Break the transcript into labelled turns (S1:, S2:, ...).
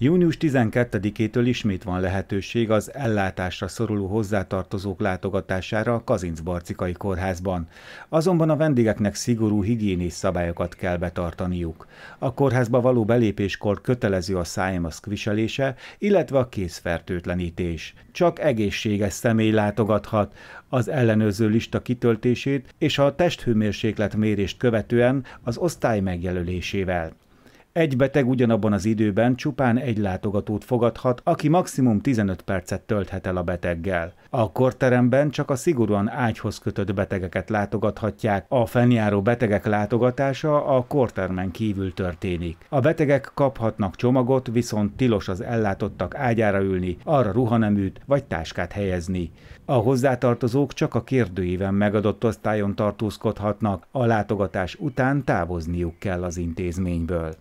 S1: Június 12-től ismét van lehetőség az ellátásra szoruló hozzátartozók látogatására a Kazincbarcikai Kórházban. Azonban a vendégeknek szigorú higiénés szabályokat kell betartaniuk. A kórházba való belépéskor kötelező a szájmaszk viselése, illetve a kézfertőtlenítés. Csak egészséges személy látogathat. Az ellenőrző lista kitöltését és a testhőmérséklet mérést követően az osztály megjelölésével. Egy beteg ugyanabban az időben csupán egy látogatót fogadhat, aki maximum 15 percet tölthet el a beteggel. A korteremben csak a szigorúan ágyhoz kötött betegeket látogathatják, a fennjáró betegek látogatása a kortermen kívül történik. A betegek kaphatnak csomagot, viszont tilos az ellátottak ágyára ülni, arra ruhaneműt vagy táskát helyezni. A hozzátartozók csak a kérdőíven megadott osztályon tartózkodhatnak, a látogatás után távozniuk kell az intézményből.